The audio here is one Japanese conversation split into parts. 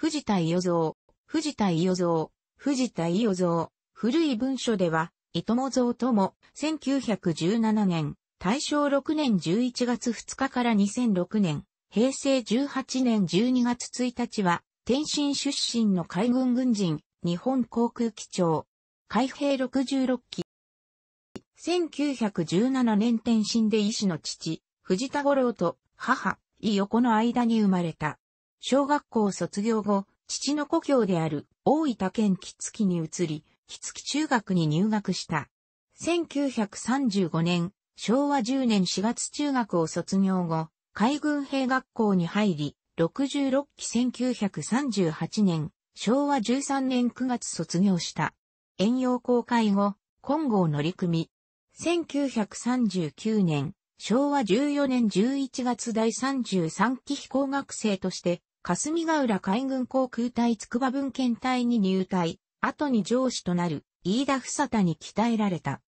藤田伊予像、藤田伊予像、藤田伊予像、古い文書では、伊友像とも、1917年、大正6年11月2日から2006年、平成18年12月1日は、天津出身の海軍軍人、日本航空機長、海兵66機。1917年天津で医師の父、藤田五郎と母、伊予子の間に生まれた。小学校卒業後、父の故郷である大分県木月に移り、木月中学に入学した。1935年、昭和10年4月中学を卒業後、海軍兵学校に入り、66期1938年、昭和13年9月卒業した。遠洋公開後、後を乗組。1939年、昭和14年11月第33期飛行学生として、霞ヶ浦海軍航空隊筑波文献隊に入隊、後に上司となる飯田ふさたに鍛えられた。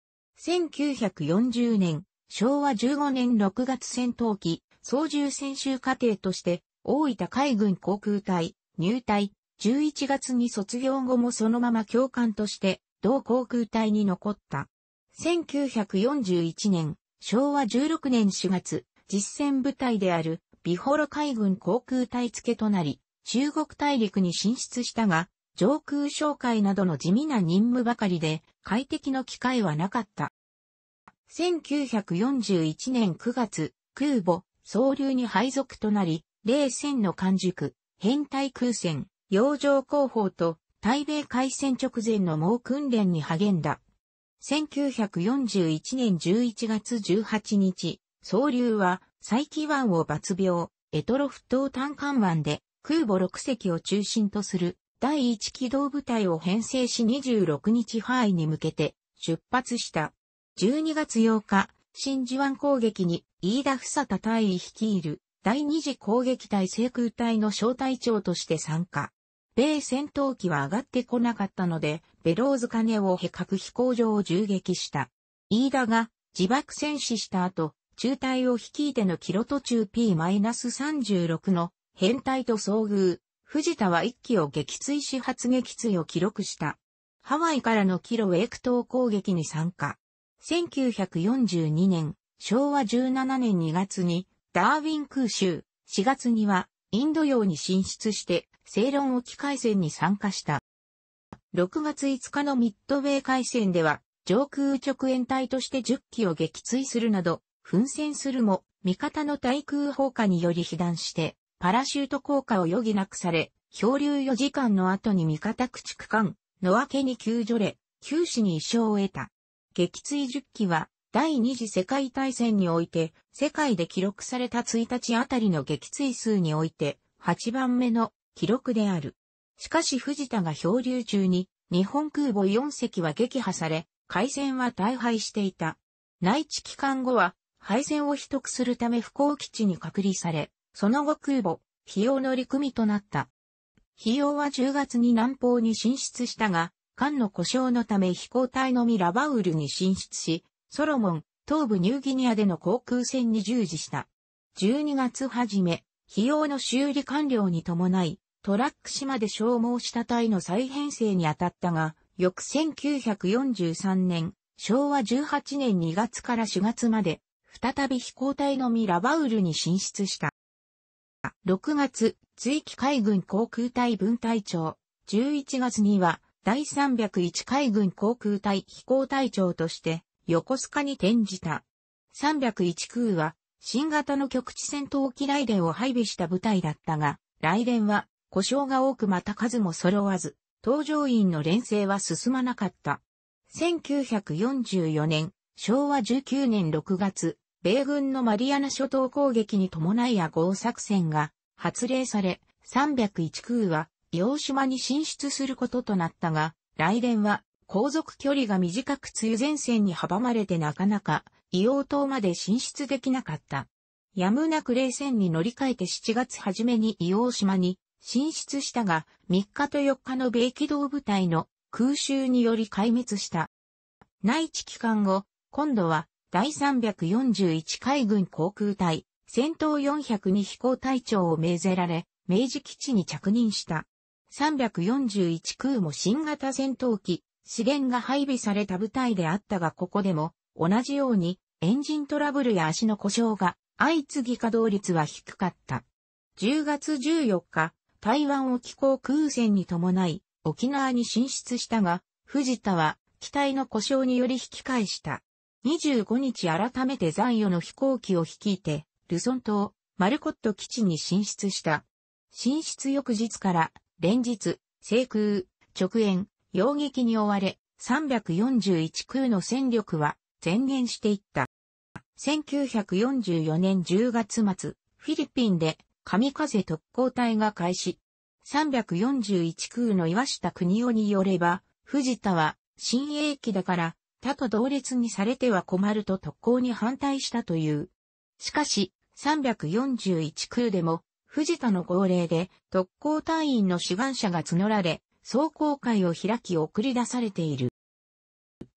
1940年、昭和15年6月戦闘機、操縦専修課程として、大分海軍航空隊、入隊、11月に卒業後もそのまま教官として、同航空隊に残った。1941年、昭和16年4月、実戦部隊である美幌海軍航空隊付となり、中国大陸に進出したが、上空紹介などの地味な任務ばかりで、快適の機会はなかった。1941年9月、空母、総流に配属となり、冷戦の完熟、変態空戦、洋上広報と、対米海戦直前の猛訓練に励んだ。1941年11月18日、総流は、再起湾を抜病、エトロフ島単艦湾で空母6隻を中心とする第1機動部隊を編成し26日範囲に向けて出発した。12月8日、真珠湾攻撃に飯田房田隊員率いる第2次攻撃隊制空隊の小隊長として参加。米戦闘機は上がってこなかったので、ベローズカネオか核飛行場を銃撃した。飯田が自爆戦死した後、中隊を率いてのキロ途中 P-36 の編隊と遭遇、藤田は1機を撃墜し発撃墜を記録した。ハワイからのキロウェク島攻撃に参加。1942年、昭和17年2月にダーウィン空襲、4月にはインド洋に進出してセイロン沖海戦に参加した。6月5日のミッドウェイ海戦では上空直援隊として10機を撃墜するなど奮戦するも、味方の対空砲火により被弾して、パラシュート降下を余儀なくされ、漂流4時間の後に味方駆逐艦、の明けに救助れ、九死に一生を得た。撃墜10機は、第二次世界大戦において、世界で記録された1日あたりの撃墜数において、8番目の記録である。しかし藤田が漂流中に、日本空母4隻は撃破され、海戦は大敗していた。内地帰還後は、敗戦を秘匿するため不幸基地に隔離され、その後空母、費用の陸組となった。費用は10月に南方に進出したが、艦の故障のため飛行隊のみラバウルに進出し、ソロモン、東部ニューギニアでの航空戦に従事した。12月初め、費用の修理完了に伴い、トラック島で消耗した隊の再編成に当たったが、翌1943年、昭和18年2月から4月まで、再び飛行隊のミラバウルに進出した。6月、追記海軍航空隊分隊長、11月には、第301海軍航空隊飛行隊長として、横須賀に転じた。301空は、新型の局地戦闘機雷電を配備した部隊だったが、雷電は、故障が多くまた数も揃わず、搭乗員の連成は進まなかった。1944年、昭和19年6月、米軍のマリアナ諸島攻撃に伴いアゴ作戦が発令され、301空は洋島に進出することとなったが、来年は航続距離が短く梅雨前線に阻まれてなかなか硫黄島まで進出できなかった。やむなく冷戦に乗り換えて7月初めに硫黄島に進出したが、3日と4日の米機動部隊の空襲により壊滅した。内地期間後、今度は第341海軍航空隊戦闘402飛行隊長を命ぜられ、明治基地に着任した。341空も新型戦闘機、資源が配備された部隊であったがここでも、同じようにエンジントラブルや足の故障が相次ぎ稼働率は低かった。10月14日、台湾沖航空戦に伴い沖縄に進出したが、藤田は機体の故障により引き返した。25日改めて残余の飛行機を率いて、ルソン島、マルコット基地に進出した。進出翌日から連日、制空、直縁、洋撃に追われ、341空の戦力は前減していった。1944年10月末、フィリピンで神風特攻隊が開始。341空の岩下国夫によれば、藤田は新鋭機だから他と同列にされては困ると特攻に反対したという。しかし、341空でも、藤田の号令で特攻隊員の志願者が募られ、壮行会を開き送り出されている。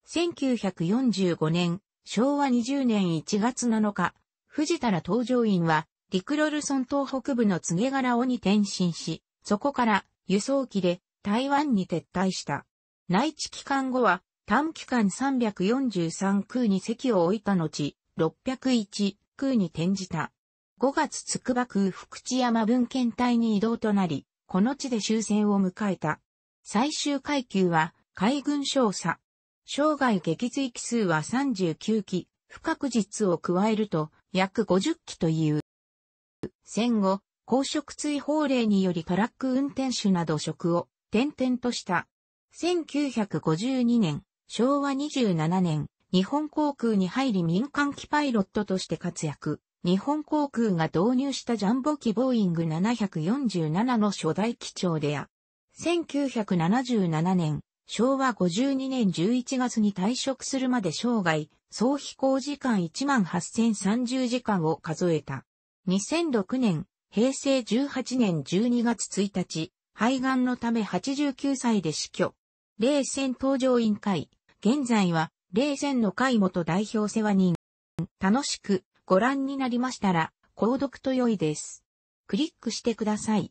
1945年、昭和20年1月7日、藤田ら搭乗員は、陸ロルソン島北部の告げ柄尾に転身し、そこから輸送機で台湾に撤退した。内地期間後は短期間343空に席を置いた後、601空に転じた。5月つくば空福知山文献隊に移動となり、この地で終戦を迎えた。最終階級は海軍少佐。生涯撃墜機数は39機、不確実を加えると約50機という。戦後、公職追放令によりトラック運転手など職を転々とした。1952年、昭和27年、日本航空に入り民間機パイロットとして活躍。日本航空が導入したジャンボ機ボーイング747の初代機長であ。1977年、昭和52年11月に退職するまで生涯、総飛行時間18,030時間を数えた。2006年、平成18年12月1日、肺がんのため89歳で死去。冷戦登場委員会。現在は、冷戦の会元代表世話人。楽しくご覧になりましたら、購読と良いです。クリックしてください。